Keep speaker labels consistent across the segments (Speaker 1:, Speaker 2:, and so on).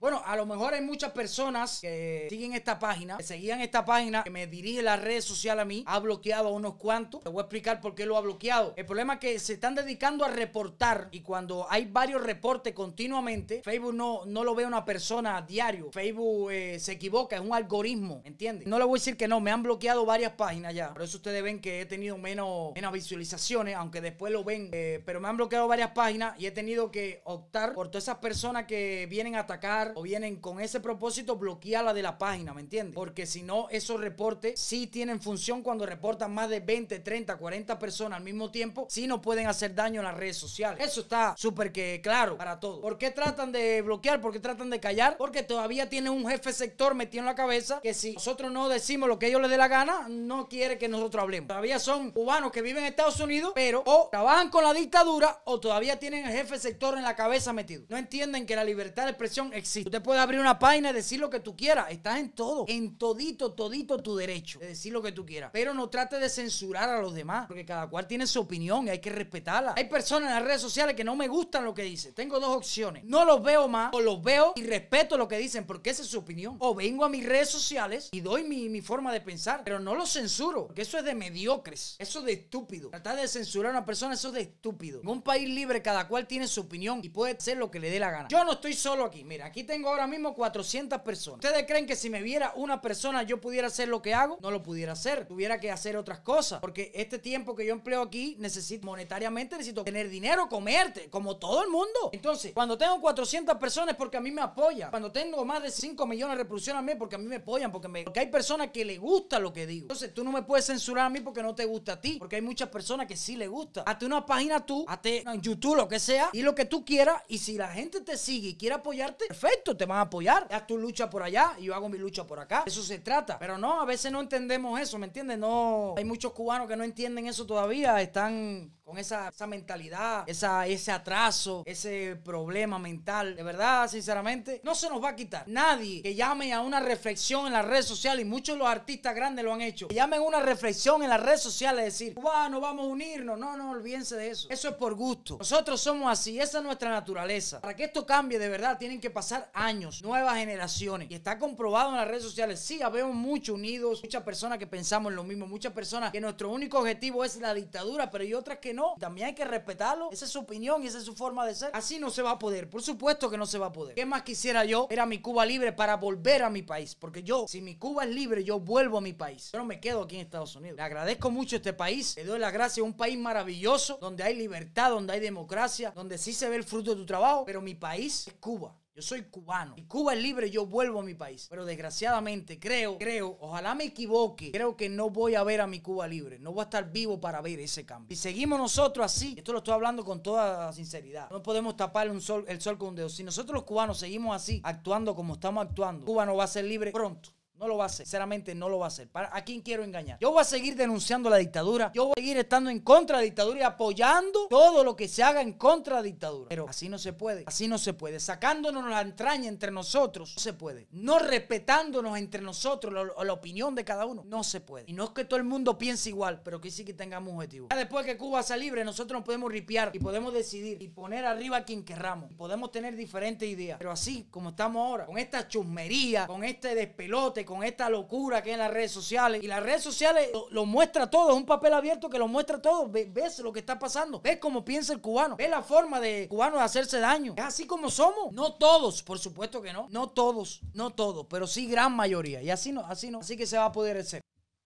Speaker 1: Bueno, a lo mejor hay muchas personas que siguen esta página, que seguían esta página, que me dirige las redes sociales a mí, ha bloqueado a unos cuantos. Te voy a explicar por qué lo ha bloqueado. El problema es que se están dedicando a reportar y cuando hay varios reportes continuamente, Facebook no, no lo ve una persona a diario. Facebook eh, se equivoca, es un algoritmo, ¿entiendes? No le voy a decir que no, me han bloqueado varias páginas ya. Por eso ustedes ven que he tenido menos, menos visualizaciones, aunque después lo ven. Eh, pero me han bloqueado varias páginas y he tenido que optar por todas esas personas que vienen a atacar o vienen con ese propósito la de la página, ¿me entiendes? Porque si no, esos reportes sí tienen función cuando reportan más de 20, 30, 40 personas al mismo tiempo, sí no pueden hacer daño a las redes sociales. Eso está súper que claro para todos. ¿Por qué tratan de bloquear? ¿Por qué tratan de callar? Porque todavía tienen un jefe sector metido en la cabeza que si nosotros no decimos lo que ellos les dé la gana, no quiere que nosotros hablemos. Todavía son cubanos que viven en Estados Unidos, pero o trabajan con la dictadura o todavía tienen el jefe sector en la cabeza metido. No entienden que la libertad de expresión existe. Tú Usted puede abrir una página y decir lo que tú quieras. Estás en todo, en todito, todito tu derecho de decir lo que tú quieras. Pero no trate de censurar a los demás, porque cada cual tiene su opinión y hay que respetarla. Hay personas en las redes sociales que no me gustan lo que dicen. Tengo dos opciones. No los veo más o los veo y respeto lo que dicen porque esa es su opinión. O vengo a mis redes sociales y doy mi, mi forma de pensar, pero no los censuro, porque eso es de mediocres, eso es de estúpido. Tratar de censurar a una persona, eso es de estúpido. En un país libre cada cual tiene su opinión y puede hacer lo que le dé la gana. Yo no estoy solo aquí. Mira, aquí tengo ahora mismo 400 personas. ¿Ustedes creen que si me viera una persona yo pudiera hacer lo que hago? No lo pudiera hacer. Tuviera que hacer otras cosas. Porque este tiempo que yo empleo aquí, necesito monetariamente, necesito tener dinero, comerte, como todo el mundo. Entonces, cuando tengo 400 personas es porque a mí me apoya, Cuando tengo más de 5 millones de reproducciones a mí porque a mí me apoyan, porque, hay personas que le gusta lo que digo. Entonces, tú no me puedes censurar a mí porque no te gusta a ti. Porque hay muchas personas que sí le gusta. Hazte una página tú, hazte en YouTube, lo que sea, y lo que tú quieras. Y si la gente te sigue y quiere apoyarte, perfecto te van a apoyar. Haz tu lucha por allá y yo hago mi lucha por acá. Eso se trata. Pero no, a veces no entendemos eso, ¿me entiendes? No, hay muchos cubanos que no entienden eso todavía, están con esa, mentalidad, esa, ese atraso, ese problema mental. De verdad, sinceramente, no se nos va a quitar. Nadie que llame a una reflexión en las redes sociales, y muchos de los artistas grandes lo han hecho, que llamen a una reflexión en las redes sociales, decir, cubanos vamos a unirnos. No, no, olvídense de eso. Eso es por gusto. Nosotros somos así, esa es nuestra naturaleza. Para que esto cambie de verdad, tienen que pasar años, nuevas generaciones. Y está comprobado en las redes sociales. Sí, habemos muchos unidos, muchas personas que pensamos lo mismo, muchas personas que nuestro único objetivo es la dictadura, pero hay otras que no. También hay que respetarlo. Esa es su opinión y esa es su forma de ser. Así no se va a poder. Por supuesto que no se va a poder. ¿Qué más quisiera yo? Era mi Cuba libre para volver a mi país. Porque yo, si mi Cuba es libre, yo vuelvo a mi país. Yo no me quedo aquí en Estados Unidos. Le agradezco mucho este país. Le doy las gracias a un país maravilloso, donde hay libertad, donde hay democracia, donde sí se ve el fruto de tu trabajo. Pero mi país es Cuba. Yo soy cubano. Y Cuba es libre, yo vuelvo a mi país. Pero desgraciadamente creo, creo, ojalá me equivoque, creo que no voy a ver a mi Cuba libre. No voy a estar vivo para ver ese cambio. Si seguimos nosotros así, esto lo estoy hablando con toda sinceridad, no podemos tapar un sol, el sol con un dedo. Si nosotros los cubanos seguimos así, actuando como estamos actuando, Cuba no va a ser libre pronto. No lo va a hacer. Sinceramente, no lo va a hacer. ¿A quién quiero engañar? Yo voy a seguir denunciando la dictadura. Yo voy a seguir estando en contra de la dictadura y apoyando todo lo que se haga en contra de la dictadura. Pero así no se puede. Así no se puede. Sacándonos la entraña entre nosotros, no se puede. No respetándonos entre nosotros la, opinión de cada uno, no se puede. Y no es que todo el mundo piense igual, pero que sí que tengamos objetivo. Ya después que Cuba sea libre, nosotros nos podemos ripiar y podemos decidir y poner arriba a quien querramos. podemos tener diferentes ideas. Pero así como estamos ahora, con esta chusmería, con este despelote, con esta locura que hay en las redes sociales. Y las redes sociales lo, muestra todo, es un papel abierto que lo muestra todo. ves lo que está pasando, ves cómo piensa el cubano, ves la forma de cubano de hacerse daño. Es así como somos. No todos, por supuesto que no. No todos, no todos, pero sí gran mayoría. Y así no, así no. Así que se va a poder hacer.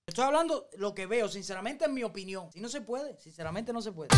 Speaker 1: Estoy hablando lo que veo, sinceramente, en mi opinión. Si no se puede, sinceramente no se puede.